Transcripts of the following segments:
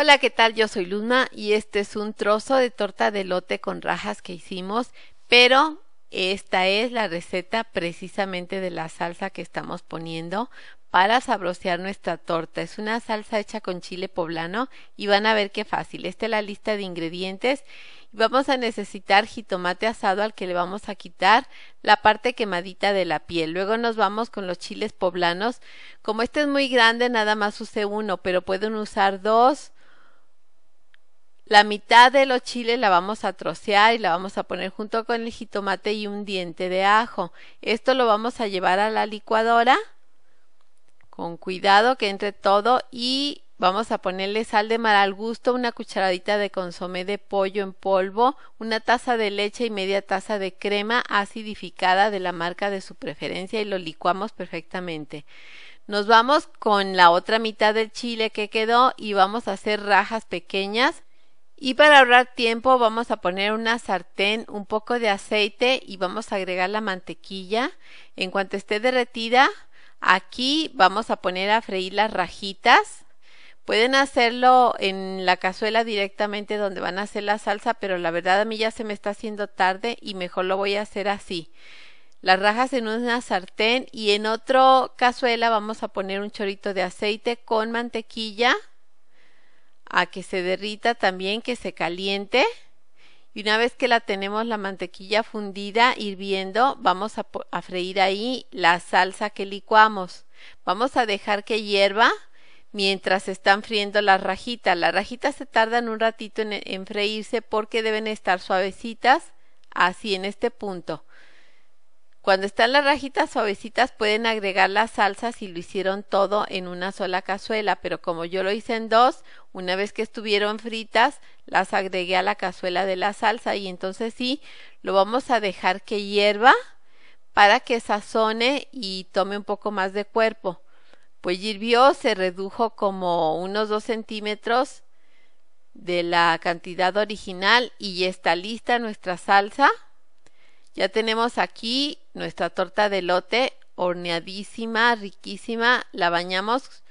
Hola, ¿qué tal? Yo soy Luna y este es un trozo de torta de lote con rajas que hicimos, pero esta es la receta precisamente de la salsa que estamos poniendo para sabrosear nuestra torta. Es una salsa hecha con chile poblano y van a ver qué fácil. Esta es la lista de ingredientes. Vamos a necesitar jitomate asado al que le vamos a quitar la parte quemadita de la piel. Luego nos vamos con los chiles poblanos. Como este es muy grande, nada más usé uno, pero pueden usar dos la mitad de los chiles la vamos a trocear y la vamos a poner junto con el jitomate y un diente de ajo. Esto lo vamos a llevar a la licuadora con cuidado que entre todo y vamos a ponerle sal de mar al gusto, una cucharadita de consomé de pollo en polvo, una taza de leche y media taza de crema acidificada de la marca de su preferencia y lo licuamos perfectamente. Nos vamos con la otra mitad del chile que quedó y vamos a hacer rajas pequeñas y para ahorrar tiempo vamos a poner una sartén, un poco de aceite y vamos a agregar la mantequilla. En cuanto esté derretida, aquí vamos a poner a freír las rajitas. Pueden hacerlo en la cazuela directamente donde van a hacer la salsa, pero la verdad a mí ya se me está haciendo tarde y mejor lo voy a hacer así. Las rajas en una sartén y en otra cazuela vamos a poner un chorito de aceite con mantequilla a que se derrita también, que se caliente. Y una vez que la tenemos la mantequilla fundida, hirviendo, vamos a, freír ahí la salsa que licuamos. Vamos a dejar que hierva mientras están friendo las rajitas. Las rajitas se tardan un ratito en, en freírse porque deben estar suavecitas, así en este punto. Cuando están las rajitas suavecitas pueden agregar las salsas si lo hicieron todo en una sola cazuela, pero como yo lo hice en dos, una vez que estuvieron fritas, las agregué a la cazuela de la salsa y entonces sí, lo vamos a dejar que hierva para que sazone y tome un poco más de cuerpo. Pues hirvió, se redujo como unos dos centímetros de la cantidad original y está lista nuestra salsa. Ya tenemos aquí nuestra torta de lote horneadísima, riquísima. La bañamos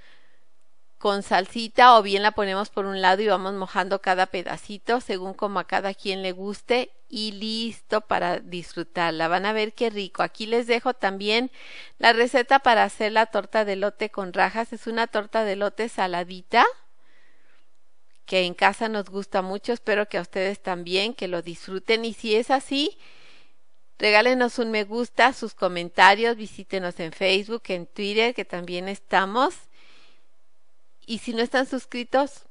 con salsita o bien la ponemos por un lado y vamos mojando cada pedacito según como a cada quien le guste y listo para disfrutarla. Van a ver qué rico. Aquí les dejo también la receta para hacer la torta de lote con rajas. Es una torta de lote saladita que en casa nos gusta mucho. Espero que a ustedes también, que lo disfruten y si es así, Regálenos un me gusta, sus comentarios, visítenos en Facebook, en Twitter, que también estamos. Y si no están suscritos,